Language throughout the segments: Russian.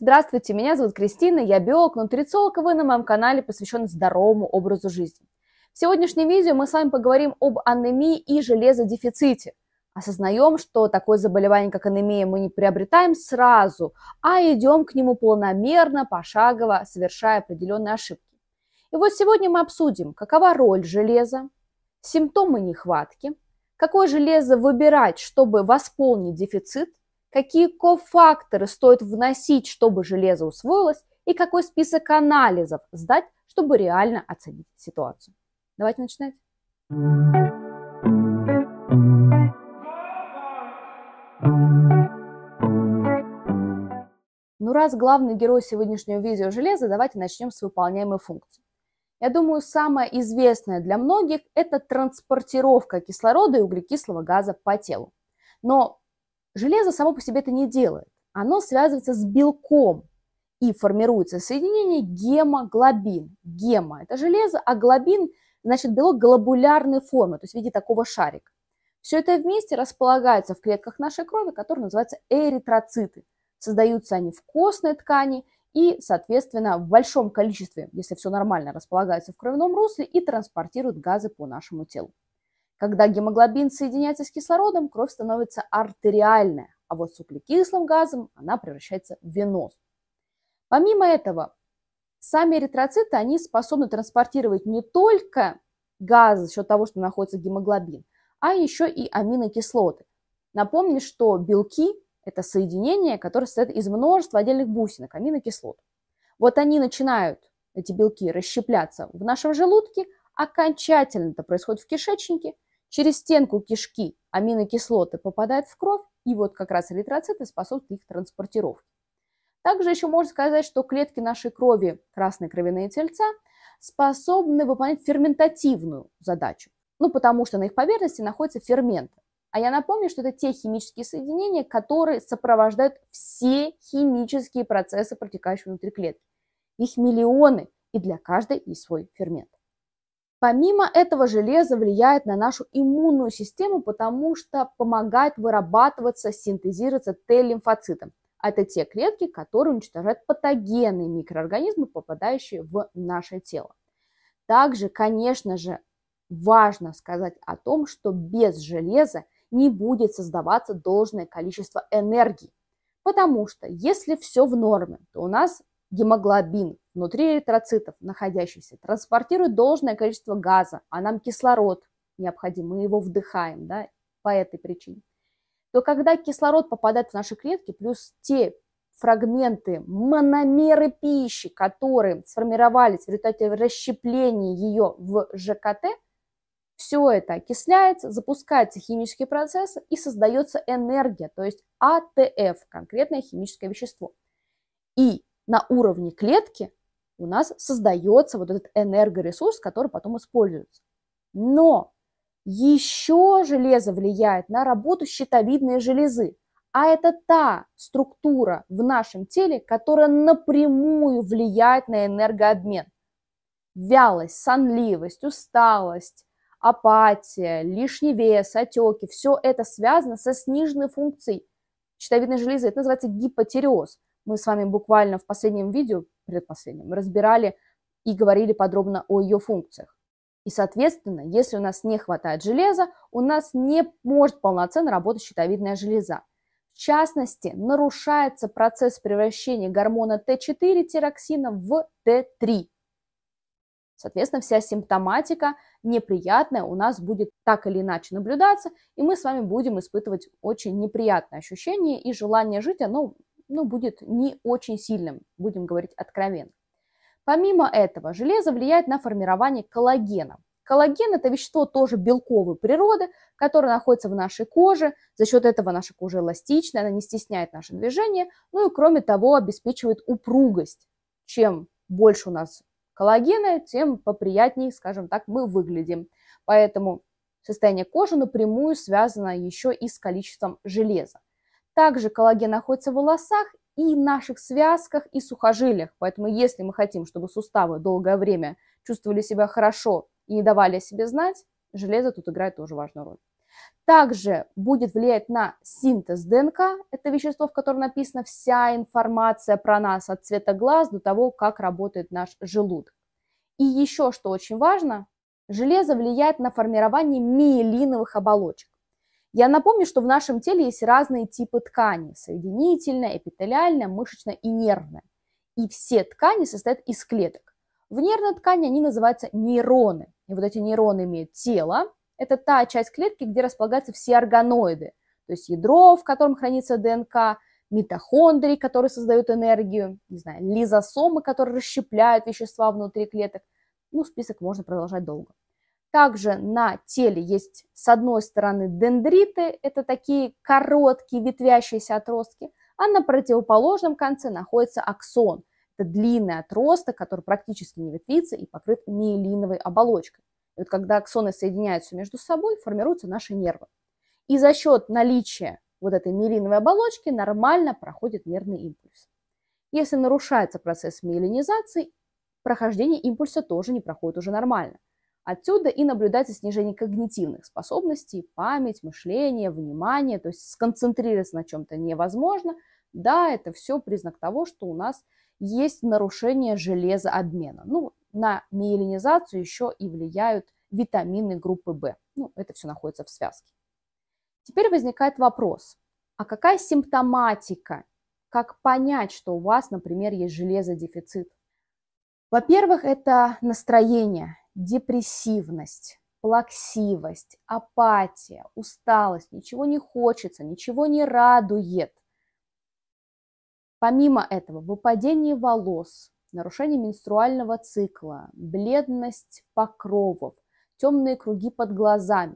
Здравствуйте, меня зовут Кристина, я биолог, нутрициолог, и вы на моем канале посвящен здоровому образу жизни. В сегодняшнем видео мы с вами поговорим об анемии и железодефиците. Осознаем, что такое заболевание, как анемия, мы не приобретаем сразу, а идем к нему планомерно, пошагово, совершая определенные ошибки. И вот сегодня мы обсудим, какова роль железа, симптомы нехватки, какое железо выбирать, чтобы восполнить дефицит, какие кофакторы стоит вносить, чтобы железо усвоилось, и какой список анализов сдать, чтобы реально оценить ситуацию. Давайте начинать. Ну раз главный герой сегодняшнего видео железо, давайте начнем с выполняемой функции. Я думаю, самое известное для многих – это транспортировка кислорода и углекислого газа по телу. Но Железо само по себе это не делает. Оно связывается с белком и формируется соединение гемоглобин. Гема – это железо, а глобин – значит белок глобулярной формы, то есть в виде такого шарика. Все это вместе располагается в клетках нашей крови, которые называются эритроциты. Создаются они в костной ткани и, соответственно, в большом количестве, если все нормально, располагаются в кровяном русле и транспортируют газы по нашему телу. Когда гемоглобин соединяется с кислородом, кровь становится артериальная, а вот с углекислым газом она превращается в венозную. Помимо этого, сами эритроциты, они способны транспортировать не только газы за счет того, что находится гемоглобин, а еще и аминокислоты. Напомню, что белки – это соединение, которое состоит из множества отдельных бусинок, аминокислот. Вот они начинают, эти белки, расщепляться в нашем желудке, окончательно это происходит в кишечнике – Через стенку кишки аминокислоты попадают в кровь, и вот как раз эритроциты способствуют их транспортировке. Также еще можно сказать, что клетки нашей крови, красные кровяные тельца, способны выполнять ферментативную задачу. Ну, потому что на их поверхности находятся ферменты. А я напомню, что это те химические соединения, которые сопровождают все химические процессы, протекающие внутри клетки. Их миллионы, и для каждой есть свой фермент. Помимо этого, железо влияет на нашу иммунную систему, потому что помогает вырабатываться, синтезироваться т лимфоциты Это те клетки, которые уничтожают патогенные микроорганизмы, попадающие в наше тело. Также, конечно же, важно сказать о том, что без железа не будет создаваться должное количество энергии. Потому что если все в норме, то у нас гемоглобин внутри эритроцитов, находящийся, транспортирует должное количество газа, а нам кислород необходим, мы его вдыхаем, да, по этой причине, то когда кислород попадает в наши клетки, плюс те фрагменты, мономеры пищи, которые сформировались в результате расщепления ее в ЖКТ, все это окисляется, запускаются химические процессы и создается энергия, то есть АТФ, конкретное химическое вещество. И на уровне клетки у нас создается вот этот энергоресурс, который потом используется. Но еще железо влияет на работу щитовидной железы. А это та структура в нашем теле, которая напрямую влияет на энергообмен. Вялость, сонливость, усталость, апатия, лишний вес, отеки – все это связано со сниженной функцией щитовидной железы. Это называется гипотереоз. Мы с вами буквально в последнем видео, предпоследнем, разбирали и говорили подробно о ее функциях. И, соответственно, если у нас не хватает железа, у нас не может полноценно работать щитовидная железа. В частности, нарушается процесс превращения гормона Т4-тироксина в Т3. Соответственно, вся симптоматика неприятная у нас будет так или иначе наблюдаться, и мы с вами будем испытывать очень неприятное ощущение, и желание жить, оно ну, будет не очень сильным, будем говорить откровенно. Помимо этого, железо влияет на формирование коллагена. Коллаген – это вещество тоже белковой природы, которое находится в нашей коже. За счет этого наша кожа эластичная, она не стесняет наше движение, ну и кроме того обеспечивает упругость. Чем больше у нас коллагена, тем поприятнее, скажем так, мы выглядим. Поэтому состояние кожи напрямую связано еще и с количеством железа. Также коллаген находится в волосах и наших связках и сухожилиях. Поэтому если мы хотим, чтобы суставы долгое время чувствовали себя хорошо и не давали о себе знать, железо тут играет тоже важную роль. Также будет влиять на синтез ДНК, это вещество, в котором написана вся информация про нас от цвета глаз до того, как работает наш желудок. И еще что очень важно, железо влияет на формирование миелиновых оболочек. Я напомню, что в нашем теле есть разные типы ткани – соединительная, эпителиальная, мышечная и нервная. И все ткани состоят из клеток. В нервной ткани они называются нейроны. И вот эти нейроны имеют тело. Это та часть клетки, где располагаются все органоиды. То есть ядро, в котором хранится ДНК, митохондрии, которые создают энергию, не знаю, лизосомы, которые расщепляют вещества внутри клеток. Ну, список можно продолжать долго. Также на теле есть, с одной стороны, дендриты, это такие короткие ветвящиеся отростки, а на противоположном конце находится аксон. Это длинный отросток, который практически не ветвится и покрыт миелиновой оболочкой. И вот когда аксоны соединяются между собой, формируются наши нервы. И за счет наличия вот этой миелиновой оболочки нормально проходит нервный импульс. Если нарушается процесс миелинизации, прохождение импульса тоже не проходит уже нормально. Отсюда и наблюдается снижение когнитивных способностей, память, мышление, внимание, то есть сконцентрироваться на чем-то невозможно. Да, это все признак того, что у нас есть нарушение железообмена. Ну, на миелинизацию еще и влияют витамины группы В. Ну, это все находится в связке. Теперь возникает вопрос, а какая симптоматика? Как понять, что у вас, например, есть железодефицит? Во-первых, это настроение, депрессивность, плаксивость, апатия, усталость, ничего не хочется, ничего не радует. Помимо этого, выпадение волос, нарушение менструального цикла, бледность покровов, темные круги под глазами.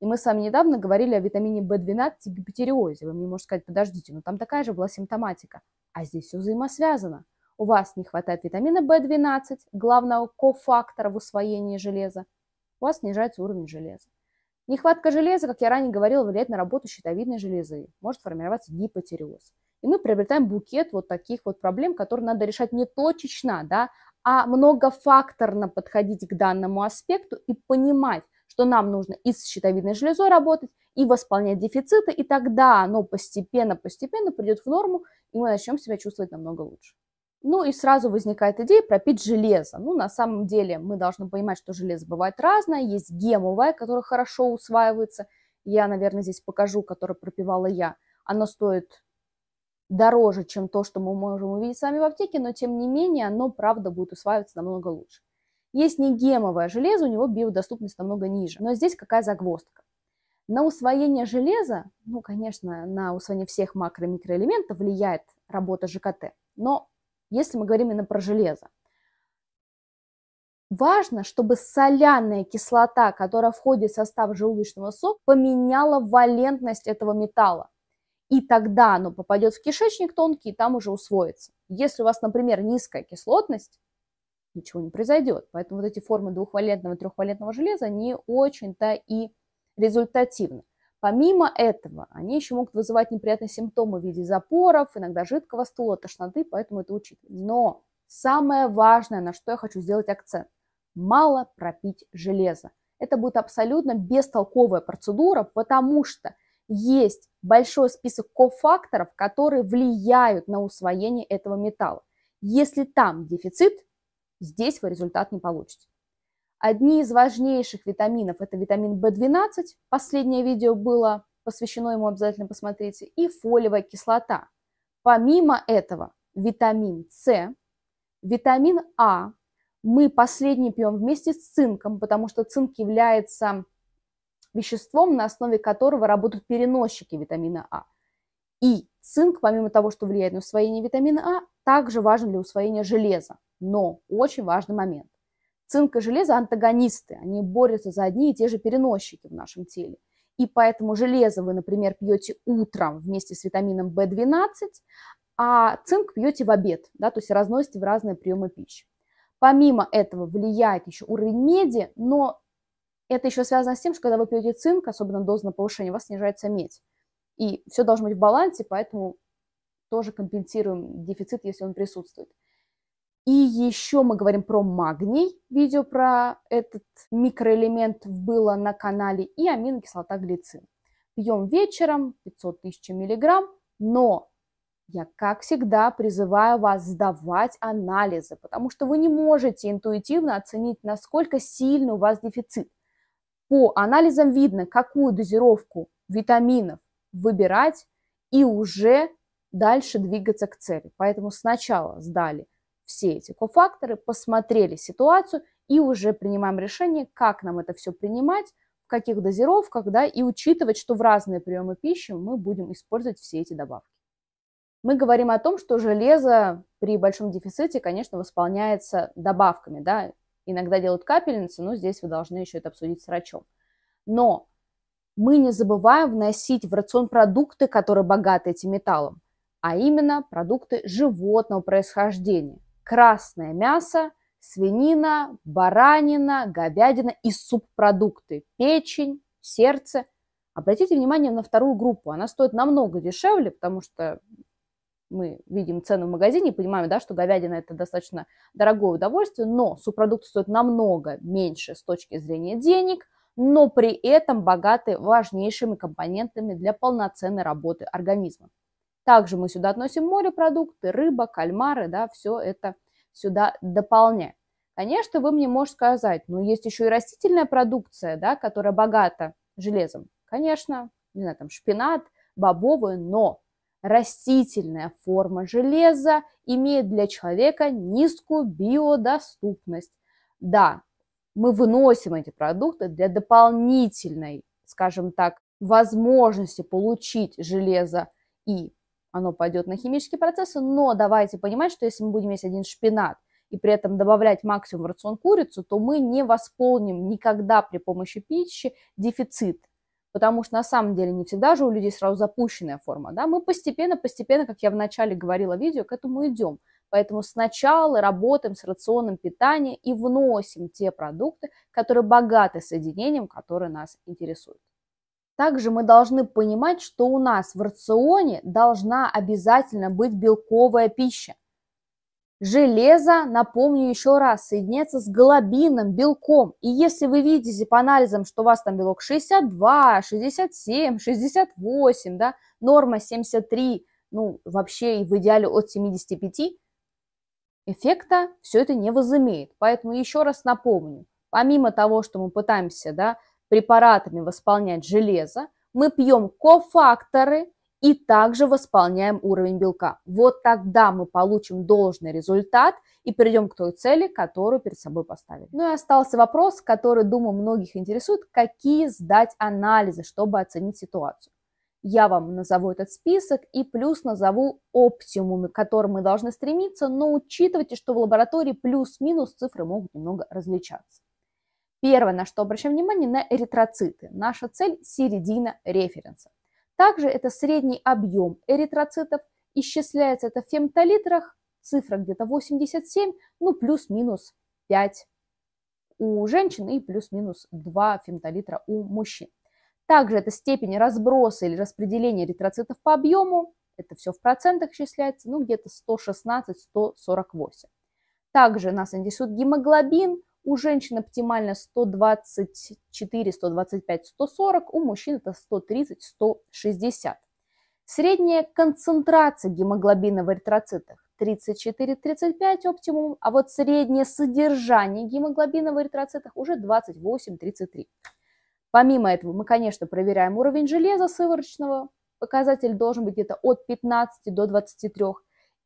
И мы с вами недавно говорили о витамине В12 и гипотериозе. Вы мне можете сказать, подождите, но ну там такая же была симптоматика. А здесь все взаимосвязано у вас не хватает витамина В12, главного кофактора в усвоении железа, у вас снижается уровень железа. Нехватка железа, как я ранее говорила, влияет на работу щитовидной железы, может формироваться гипотиреоз. И мы приобретаем букет вот таких вот проблем, которые надо решать не точечно, да, а многофакторно подходить к данному аспекту и понимать, что нам нужно и с щитовидной железой работать, и восполнять дефициты, и тогда оно постепенно-постепенно придет в норму, и мы начнем себя чувствовать намного лучше. Ну и сразу возникает идея пропить железо. Ну, на самом деле мы должны понимать, что железо бывает разное. Есть гемовое, которое хорошо усваивается. Я, наверное, здесь покажу, которое пропивала я. Оно стоит дороже, чем то, что мы можем увидеть сами в аптеке, но тем не менее оно, правда, будет усваиваться намного лучше. Есть негемовое железо, у него биодоступность намного ниже. Но здесь какая загвоздка? На усвоение железа, ну, конечно, на усвоение всех макро- и микроэлементов влияет работа ЖКТ. Но если мы говорим именно про железо. Важно, чтобы соляная кислота, которая входит в состав желудочного сока, поменяла валентность этого металла. И тогда оно попадет в кишечник тонкий и там уже усвоится. Если у вас, например, низкая кислотность, ничего не произойдет. Поэтому вот эти формы двухвалентного и трехвалентного железа, не очень-то и результативны. Помимо этого, они еще могут вызывать неприятные симптомы в виде запоров, иногда жидкого стула, тошноты, поэтому это учитывать. Но самое важное, на что я хочу сделать акцент, мало пропить железо. Это будет абсолютно бестолковая процедура, потому что есть большой список кофакторов, которые влияют на усвоение этого металла. Если там дефицит, здесь вы результат не получите. Одни из важнейших витаминов – это витамин В12, последнее видео было посвящено ему, обязательно посмотрите, и фолиевая кислота. Помимо этого, витамин С, витамин А, мы последний пьем вместе с цинком, потому что цинк является веществом, на основе которого работают переносчики витамина А. И цинк, помимо того, что влияет на усвоение витамина А, также важен для усвоения железа. Но очень важный момент. Цинк и железо – антагонисты, они борются за одни и те же переносчики в нашем теле. И поэтому железо вы, например, пьете утром вместе с витамином В12, а цинк пьете в обед, да, то есть разносите в разные приемы пищи. Помимо этого влияет еще уровень меди, но это еще связано с тем, что когда вы пьете цинк, особенно доза на повышение, у вас снижается медь. И все должно быть в балансе, поэтому тоже компенсируем дефицит, если он присутствует. И еще мы говорим про магний. Видео про этот микроэлемент было на канале. И аминокислота глицин. Пьем вечером 500 тысяч миллиграмм. Но я, как всегда, призываю вас сдавать анализы, потому что вы не можете интуитивно оценить, насколько сильный у вас дефицит. По анализам видно, какую дозировку витаминов выбирать и уже дальше двигаться к цели. Поэтому сначала сдали – все эти кофакторы, посмотрели ситуацию и уже принимаем решение, как нам это все принимать, в каких дозировках, да, и учитывать, что в разные приемы пищи мы будем использовать все эти добавки. Мы говорим о том, что железо при большом дефиците, конечно, восполняется добавками, да, иногда делают капельницы, но здесь вы должны еще это обсудить с врачом. Но мы не забываем вносить в рацион продукты, которые богаты этим металлом, а именно продукты животного происхождения – красное мясо, свинина, баранина, говядина и субпродукты – печень, сердце. Обратите внимание на вторую группу. Она стоит намного дешевле, потому что мы видим цену в магазине и понимаем, да, что говядина это достаточно дорогое удовольствие, но субпродукты стоят намного меньше с точки зрения денег, но при этом богаты важнейшими компонентами для полноценной работы организма. Также мы сюда относим морепродукты, рыба, кальмары, да, все это сюда дополняем. Конечно, вы мне можете сказать, ну, есть еще и растительная продукция, да, которая богата железом. Конечно, не знаю, там шпинат, бобовые, но растительная форма железа имеет для человека низкую биодоступность. Да, мы выносим эти продукты для дополнительной, скажем так, возможности получить железо и оно пойдет на химические процессы, но давайте понимать, что если мы будем есть один шпинат и при этом добавлять максимум в рацион курицу, то мы не восполним никогда при помощи пищи дефицит. Потому что на самом деле не всегда же у людей сразу запущенная форма. Да? Мы постепенно, постепенно, как я в начале говорила в видео, к этому идем. Поэтому сначала работаем с рационом питания и вносим те продукты, которые богаты соединением, которые нас интересуют. Также мы должны понимать, что у нас в рационе должна обязательно быть белковая пища. Железо, напомню еще раз, соединяется с голобином, белком. И если вы видите по анализам, что у вас там белок 62, 67, 68, да, норма 73, ну, вообще и в идеале от 75, эффекта все это не возымеет. Поэтому еще раз напомню, помимо того, что мы пытаемся, да, препаратами восполнять железо, мы пьем кофакторы и также восполняем уровень белка. Вот тогда мы получим должный результат и перейдем к той цели, которую перед собой поставили. Ну и остался вопрос, который, думаю, многих интересует, какие сдать анализы, чтобы оценить ситуацию. Я вам назову этот список и плюс назову оптимумы, к которым мы должны стремиться, но учитывайте, что в лаборатории плюс-минус цифры могут немного различаться. Первое, на что обращаем внимание, на эритроциты. Наша цель – середина референса. Также это средний объем эритроцитов, исчисляется это в фемтолитрах, цифра где-то 87, ну плюс-минус 5 у женщин и плюс-минус 2 фемтолитра у мужчин. Также это степень разброса или распределения эритроцитов по объему, это все в процентах исчисляется, ну где-то 116-148. Также нас интересует гемоглобин, у женщин оптимально 124, 125, 140, у мужчин это 130, 160. Средняя концентрация гемоглобина в эритроцитах 34-35 оптимум, а вот среднее содержание гемоглобина в эритроцитах уже 28-33. Помимо этого мы, конечно, проверяем уровень железа сывороточного, показатель должен быть где-то от 15 до 23.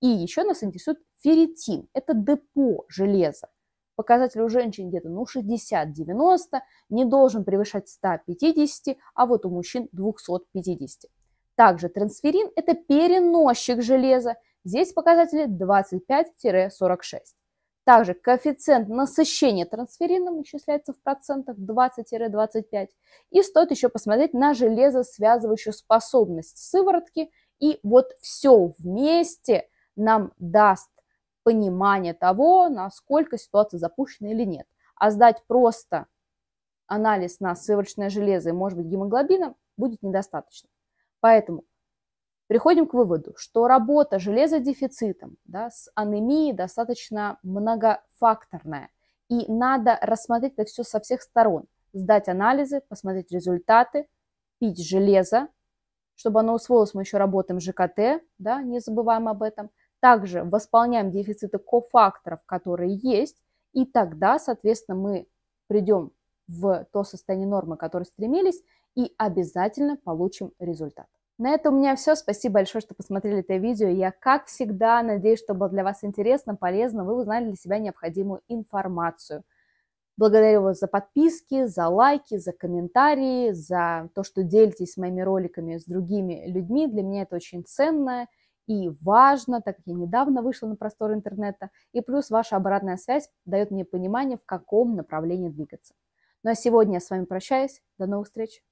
И еще нас интересует ферритин, это депо железа показатель у женщин где-то ну 60-90, не должен превышать 150, а вот у мужчин 250. Также трансферин – это переносчик железа, здесь показатели 25-46. Также коэффициент насыщения трансферином исчисляется в процентах 20-25. И стоит еще посмотреть на железосвязывающую способность сыворотки. И вот все вместе нам даст понимание того, насколько ситуация запущена или нет. А сдать просто анализ на сывороточное железо и, может быть, гемоглобина будет недостаточно. Поэтому приходим к выводу, что работа железодефицитом да, с анемией достаточно многофакторная. И надо рассмотреть это все со всех сторон. Сдать анализы, посмотреть результаты, пить железо, чтобы оно усвоилось, мы еще работаем ЖКТ, да, не забываем об этом – также восполняем дефициты кофакторов, которые есть, и тогда, соответственно, мы придем в то состояние нормы, к которой стремились, и обязательно получим результат. На этом у меня все. Спасибо большое, что посмотрели это видео. Я, как всегда, надеюсь, что было для вас интересно, полезно. Вы узнали для себя необходимую информацию. Благодарю вас за подписки, за лайки, за комментарии, за то, что делитесь моими роликами с другими людьми. Для меня это очень ценное и важно, так как я недавно вышла на простор интернета, и плюс ваша обратная связь дает мне понимание, в каком направлении двигаться. Ну а сегодня я с вами прощаюсь. До новых встреч!